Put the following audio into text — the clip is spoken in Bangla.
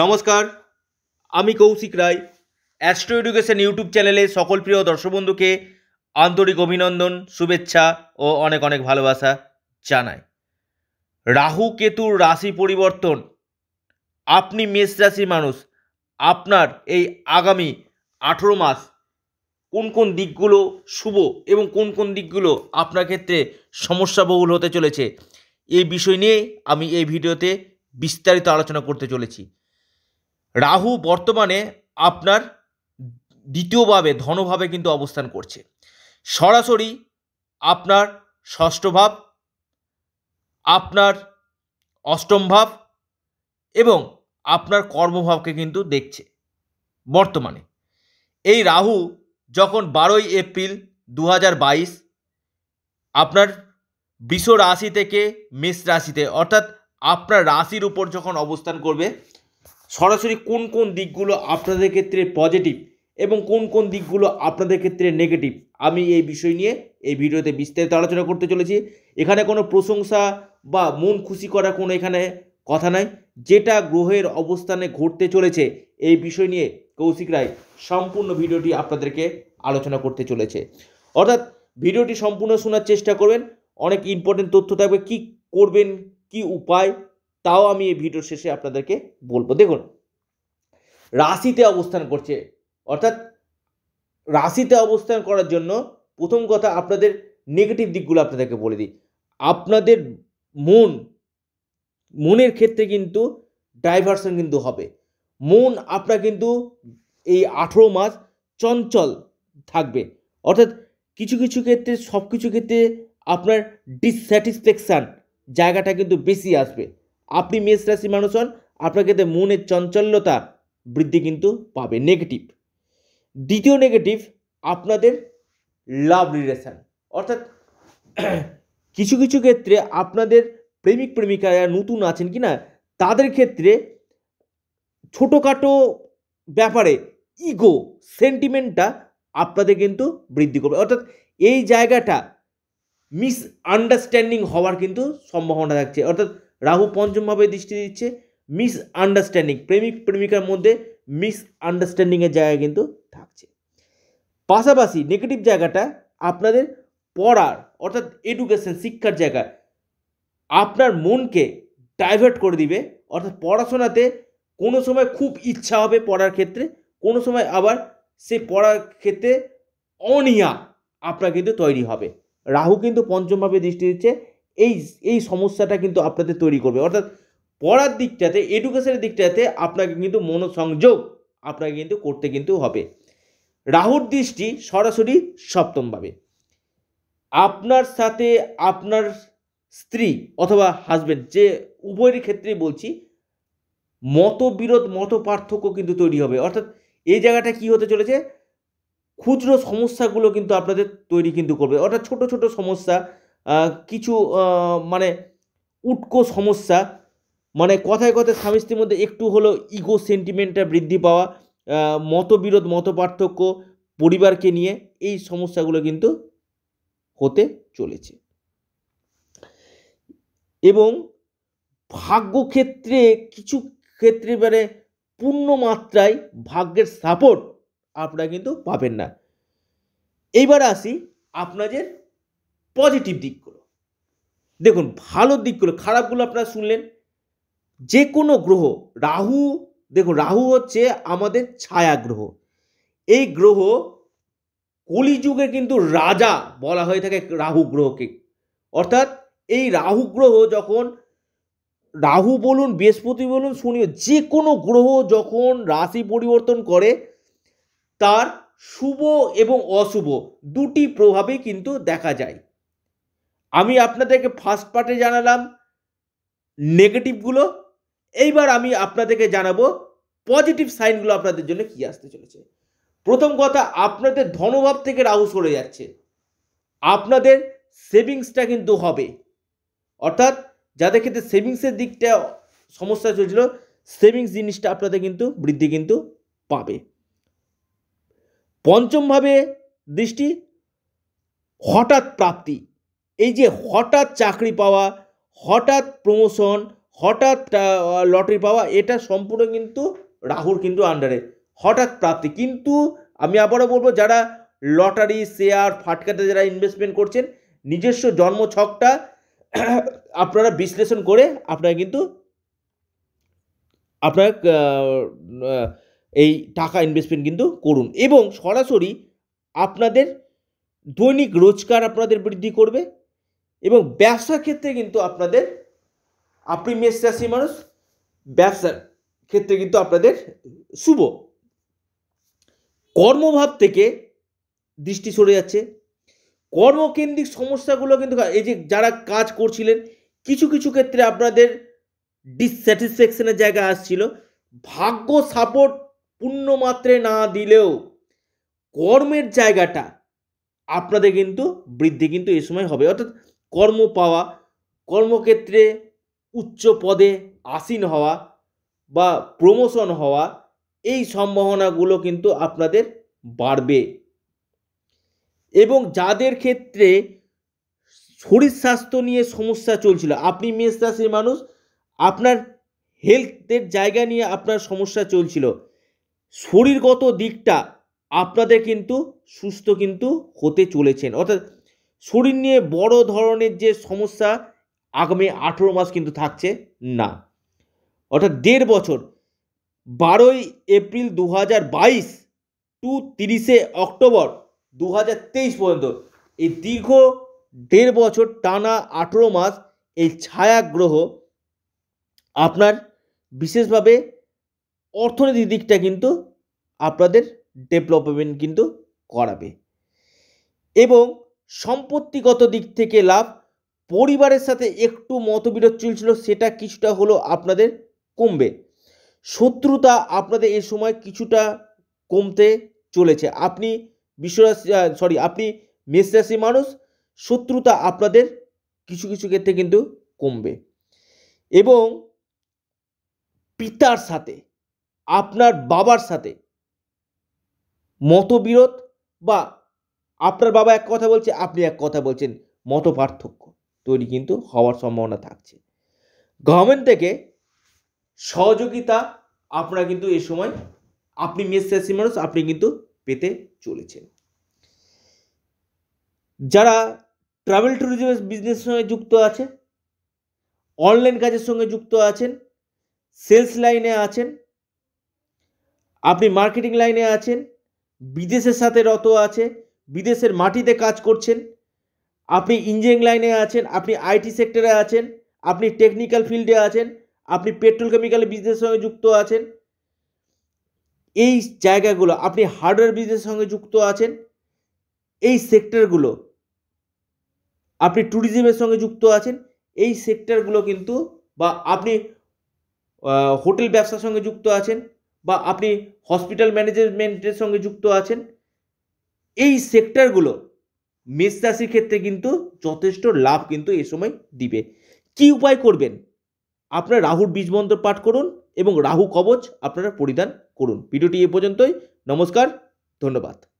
নমস্কার আমি Kaushik Roy astro education YouTube চ্যানেলে সকল প্রিয় দর্শক বন্ধুকে আন্তরিক অভিনন্দন শুভেচ্ছা ও অনেক অনেক ভালোবাসা জানাই রাহু কেতুর রাশি পরিবর্তন আপনি মেষ রাশির মানুষ আপনার এই আগামী আঠেরো মাস কোন কোন দিকগুলো শুভ এবং কোন কোন দিকগুলো আপনার ক্ষেত্রে সমস্যাবহুল হতে চলেছে এই বিষয় নিয়ে আমি এই ভিডিওতে বিস্তারিত আলোচনা করতে চলেছি রাহু বর্তমানে আপনার দ্বিতীয়ভাবে ধনভাবে কিন্তু অবস্থান করছে সরাসরি আপনার ষষ্ঠ ভাব আপনার অষ্টম ভাব এবং আপনার কর্মভাবকে কিন্তু দেখছে বর্তমানে এই রাহু যখন বারোই এপ্রিল দু আপনার বৃষ রাশি থেকে মেষ রাশিতে অর্থাৎ আপনার রাশির উপর যখন অবস্থান করবে সরাসরি কোন কোন দিকগুলো আপনাদের ক্ষেত্রে পজিটিভ এবং কোন কোন দিকগুলো আপনাদের ক্ষেত্রে নেগেটিভ আমি এই বিষয় নিয়ে এই ভিডিওতে বিস্তারিত আলোচনা করতে চলেছি এখানে কোনো প্রশংসা বা মন খুশি করা কোনো এখানে কথা নাই যেটা গ্রহের অবস্থানে ঘটতে চলেছে এই বিষয় নিয়ে কৌশিক রায় সম্পূর্ণ ভিডিওটি আপনাদেরকে আলোচনা করতে চলেছে অর্থাৎ ভিডিওটি সম্পূর্ণ শোনার চেষ্টা করবেন অনেক ইম্পর্টেন্ট তথ্য থাকবে কি করবেন কি উপায় তাও আমি এই ভিডিও শেষে আপনাদেরকে বলবো দেখুন রাশিতে অবস্থান করছে অর্থাৎ রাশিতে অবস্থান করার জন্য প্রথম কথা আপনাদের নেগেটিভ দিকগুলো আপনাদেরকে বলে দিই আপনাদের মন মনের ক্ষেত্রে কিন্তু ডাইভার্সন কিন্তু হবে মন আপনার কিন্তু এই আঠেরো মাস চঞ্চল থাকবে অর্থাৎ কিছু কিছু ক্ষেত্রে সব কিছু ক্ষেত্রে আপনার ডিসস্যাটিসফ্যাকশান জায়গাটা কিন্তু বেশি আসবে আপনি মেষ রাশি মানুষ হন আপনার ক্ষেত্রে মনের চঞ্চল্যতা বৃদ্ধি কিন্তু পাবে নেগেটিভ দ্বিতীয় নেগেটিভ আপনাদের লাভ রিলেশান অর্থাৎ কিছু কিছু ক্ষেত্রে আপনাদের প্রেমিক প্রেমিকা যারা নতুন আছেন কি না তাদের ক্ষেত্রে ছোটোখাটো ব্যাপারে ইগো সেন্টিমেন্টটা আপনাদের কিন্তু বৃদ্ধি করবে অর্থাৎ এই জায়গাটা মিস আন্ডারস্ট্যান্ডিং হওয়ার কিন্তু সম্ভাবনা থাকছে অর্থাৎ রাহু পঞ্চমভাবে দৃষ্টি দিচ্ছে মিস আন্ডারস্ট্যান্ডিং প্রেমিক প্রেমিকার মধ্যে মিস আন্ডারস্ট্যান্ডিংয়ের জায়গা কিন্তু থাকছে পাশাপাশি নেগেটিভ জায়গাটা আপনাদের পড়ার অর্থাৎ এডুকেশন শিক্ষার জায়গা আপনার মনকে ডাইভার্ট করে দিবে অর্থাৎ পড়াশোনাতে কোনো সময় খুব ইচ্ছা হবে পড়ার ক্ষেত্রে কোনো সময় আবার সে পড়ার ক্ষেত্রে অনিয়া আপনার কিন্তু তৈরি হবে রাহু কিন্তু পঞ্চমভাবে দৃষ্টি দিচ্ছে এই এই সমস্যাটা কিন্তু আপনাদের তৈরি করবে অর্থাৎ পড়ার দিকটাতে এডুকেশনের দিকটাতে আপনাকে কিন্তু মনোসংযোগ আপনাকে কিন্তু করতে কিন্তু হবে রাহুর দৃষ্টি সরাসরি সপ্তমভাবে আপনার সাথে আপনার স্ত্রী অথবা হাজব্যান্ড যে উভয়ের ক্ষেত্রেই বলছি মতবিরোধ মত পার্থক্য কিন্তু তৈরি হবে অর্থাৎ এই জায়গাটা কি হতে চলেছে খুচরো সমস্যাগুলো কিন্তু আপনাদের তৈরি কিন্তু করবে অর্থাৎ ছোট ছোট সমস্যা কিছু মানে উটকো সমস্যা মানে কথায় কথায় স্বামী স্ত্রীর মধ্যে একটু হলেও ইগো সেন্টিমেন্টটা বৃদ্ধি পাওয়া মতবিরোধ মত পার্থক্য পরিবারকে নিয়ে এই সমস্যাগুলো কিন্তু হতে চলেছে এবং ভাগ্যক্ষেত্রে কিছু ক্ষেত্রে মানে পূর্ণ মাত্রায় ভাগ্যের সাপোর্ট আপনারা কিন্তু পাবেন না এইবার আসি আপনাদের পজিটিভ দিকগুলো দেখুন ভালো দিকগুলো খারাপগুলো আপনারা শুনলেন যে কোনো গ্রহ রাহু দেখুন রাহু হচ্ছে আমাদের ছায়া গ্রহ এই গ্রহ কলিযুগে কিন্তু রাজা বলা হয়ে থাকে রাহু গ্রহকে অর্থাৎ এই রাহু গ্রহ যখন রাহু বলুন বৃহস্পতি বলুন শুনিও যে কোনো গ্রহ যখন রাশি পরিবর্তন করে তার শুভ এবং অশুভ দুটি প্রভাবে কিন্তু দেখা যায় আমি আপনাদেরকে ফার্স্ট পার্টে জানালাম নেগেটিভগুলো এইবার আমি আপনাদেরকে জানাবো পজিটিভ সাইনগুলো আপনাদের জন্য কি আসতে চলেছে প্রথম কথা আপনাদের ধনভাব থেকে রাহু সরে যাচ্ছে আপনাদের সেভিংসটা কিন্তু হবে অর্থাৎ যাদের ক্ষেত্রে সেভিংসের দিকটা সমস্যা চলছিল সেভিংস জিনিসটা আপনাদের কিন্তু বৃদ্ধি কিন্তু পাবে পঞ্চমভাবে দৃষ্টি হঠাৎ প্রাপ্তি এই যে হঠাৎ চাকরি পাওয়া হঠাৎ প্রমোশন হঠাৎ লটারি পাওয়া এটা সম্পূর্ণ কিন্তু রাহুর কিন্তু আন্ডারে হঠাৎ প্রাপ্তি কিন্তু আমি আবারও বলবো যারা লটারি শেয়ার ফাটকাতে যারা ইনভেস্টমেন্ট করছেন নিজস্ব জন্ম ছকটা আপনারা বিশ্লেষণ করে আপনারা কিন্তু আপনার এই টাকা ইনভেস্টমেন্ট কিন্তু করুন এবং সরাসরি আপনাদের দৈনিক রোজগার আপনাদের বৃদ্ধি করবে এবং ব্যবসার ক্ষেত্রে কিন্তু আপনাদের আপনি মেষ রাশি মানুষ ব্যবসার ক্ষেত্রে কিন্তু আপনাদের শুভ কর্মভাব থেকে দৃষ্টি সরে যাচ্ছে কর্মকেন্দ্রিক সমস্যাগুলো কিন্তু এই যে যারা কাজ করছিলেন কিছু কিছু ক্ষেত্রে আপনাদের ডিসস্যাটিসফ্যাকশনের জায়গা আসছিল ভাগ্য সাপোর্ট পূর্ণ মাত্রে না দিলেও কর্মের জায়গাটা আপনাদের কিন্তু বৃদ্ধি কিন্তু এই সময় হবে অর্থাৎ কর্ম পাওয়া কর্মক্ষেত্রে উচ্চ পদে আসীন হওয়া বা প্রমোশন হওয়া এই সম্ভাবনাগুলো কিন্তু আপনাদের বাড়বে এবং যাদের ক্ষেত্রে শরীর স্বাস্থ্য নিয়ে সমস্যা চলছিল আপনি মেষ রাশির মানুষ আপনার হেলথের জায়গা নিয়ে আপনার সমস্যা চলছিল শরীরগত দিকটা আপনাদের কিন্তু সুস্থ কিন্তু হতে চলেছেন অর্থাৎ শরীর নিয়ে বড় ধরনের যে সমস্যা আগামী আঠেরো মাস কিন্তু থাকছে না অর্থাৎ দেড় বছর বারোই এপ্রিল দু হাজার বাইশ টু তিরিশে অক্টোবর দু হাজার তেইশ পর্যন্ত এই দীর্ঘ দেড় বছর টানা আঠেরো মাস এই ছায়াগ্রহ আপনার বিশেষভাবে অর্থনৈতিক দিকটা কিন্তু আপনাদের ডেভেলপমেন্ট কিন্তু করাবে এবং সম্পত্তিগত দিক থেকে লাভ পরিবারের সাথে একটু মতবিরোধ চলছিল সেটা কিছুটা হলো আপনাদের কমবে শত্রুতা আপনাদের এ সময় কিছুটা কমতে চলেছে আপনি বিশ্বরাশি সরি আপনি মেষরাশি মানুষ শত্রুতা আপনাদের কিছু কিছু ক্ষেত্রে কিন্তু কমবে এবং পিতার সাথে আপনার বাবার সাথে মতবিরোধ বা আপনার বাবা এক কথা বলছে আপনি এক কথা বলছেন মত পার্থক্য তৈরি কিন্তু হওয়ার সম্ভাবনা থাকছে গভর্নমেন্ট থেকে সহযোগিতা আপনারা কিন্তু এ সময় আপনি মেষ মানুষ আপনি কিন্তু পেতে চলেছেন যারা ট্রাভেল ট্যুরিজম বিজনেসের সঙ্গে যুক্ত আছে অনলাইন কাজের সঙ্গে যুক্ত আছেন সেলস লাইনে আছেন আপনি মার্কেটিং লাইনে আছেন বিদেশের সাথে রত আছে বিদেশের মাটিতে কাজ করছেন আপনি ইঞ্জিনিয়ারিং লাইনে আছেন আপনি আইটি সেক্টরে আছেন আপনি টেকনিক্যাল ফিল্ডে আছেন আপনি পেট্রোল কেমিক্যাল বিজনেসের সঙ্গে যুক্ত আছেন এই জায়গাগুলো আপনি হার্ডওয়্যার বিজনেসের সঙ্গে যুক্ত আছেন এই সেক্টরগুলো আপনি ট্যুরিজমের সঙ্গে যুক্ত আছেন এই সেক্টরগুলো কিন্তু বা আপনি হোটেল ব্যবসার সঙ্গে যুক্ত আছেন বা আপনি হসপিটাল ম্যানেজমেন্টের সঙ্গে যুক্ত আছেন এই সেক্টরগুলো মেষ রাশির ক্ষেত্রে কিন্তু যথেষ্ট লাভ কিন্তু এ সময় দিবে কি উপায় করবেন আপনারা রাহুর বীজ মন্ত্র পাঠ করুন এবং রাহু কবচ আপনারা পরিধান করুন ভিডিওটি এ পর্যন্তই নমস্কার ধন্যবাদ